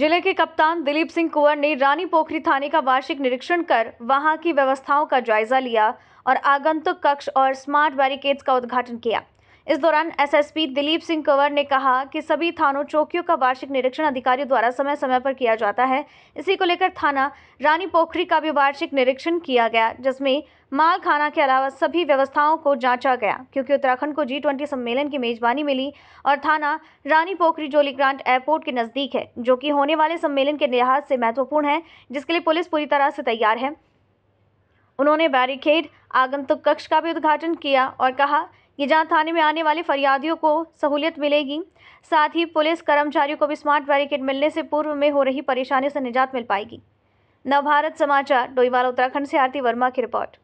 जिले के कप्तान दिलीप सिंह कुंवर ने रानी पोखरी थाने का वार्षिक निरीक्षण कर वहां की व्यवस्थाओं का जायजा लिया और आगंतुक कक्ष और स्मार्ट बैरिकेड्स का उद्घाटन किया इस दौरान एसएसपी दिलीप सिंह कंवर ने कहा कि सभी थानों चौकियों का वार्षिक निरीक्षण अधिकारियों द्वारा समय समय पर किया जाता है इसी को लेकर थाना रानी पोखरी का भी वार्षिक निरीक्षण किया गया जिसमें माल खाना के अलावा सभी व्यवस्थाओं को जांचा गया क्योंकि उत्तराखंड को जी ट्वेंटी सम्मेलन की मेजबानी मिली और थाना रानी पोखरी जोली ग्रांट एयरपोर्ट के नज़दीक है जो कि होने वाले सम्मेलन के लिहाज से महत्वपूर्ण है जिसके लिए पुलिस पूरी तरह से तैयार है उन्होंने बैरिकेड आगंतुक कक्ष का भी उद्घाटन किया और कहा ये जहाँ थाने में आने वाले फरियादियों को सहूलियत मिलेगी साथ ही पुलिस कर्मचारियों को भी स्मार्ट बैरिकेड मिलने से पूर्व में हो रही परेशानियों से निजात मिल पाएगी नवभारत समाचार डोईवाल उत्तराखंड से आरती वर्मा की रिपोर्ट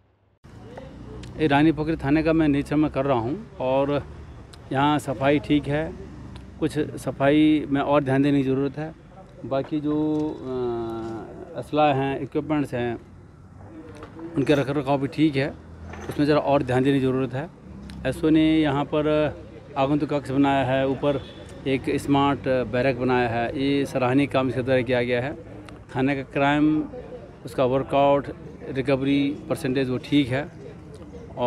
ये रानी पोखरी थाने का मैं नीचे में कर रहा हूँ और यहाँ सफाई ठीक है कुछ सफाई में और ध्यान देने की ज़रूरत है बाकी जो असलाह हैं इक्विपमेंट्स हैं उनके रख रखाव भी ठीक है उसमें ज़रा और ध्यान देने की ज़रूरत है एसओ ने यहाँ पर आगंतुक कक्ष बनाया है ऊपर एक स्मार्ट बैरक बनाया है ये सराहनीय काम इसके द्वारा किया गया है थाने का क्राइम उसका वर्कआउट रिकवरी परसेंटेज वो ठीक है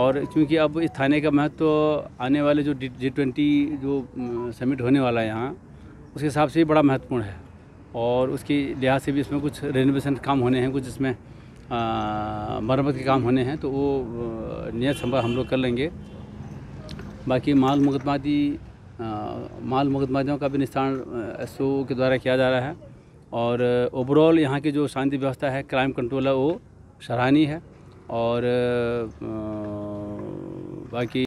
और क्योंकि अब इस थाने का महत्व तो आने वाले जो जी ट्वेंटी जो समिट होने वाला है यहाँ उसके हिसाब से भी बड़ा महत्वपूर्ण है और उसकी लिहाज से भी इसमें कुछ रेनोवेशन काम होने हैं कुछ इसमें मरम्मत के काम होने हैं तो वो नियत संभव हम लोग कर लेंगे बाकी माल मुकदमाती माल मुकदमातियों का भी निस्तारण एस के द्वारा किया जा रहा है और ओवरऑल यहाँ की जो शांति व्यवस्था है क्राइम कंट्रोल है वो सराहनीय है और बाकी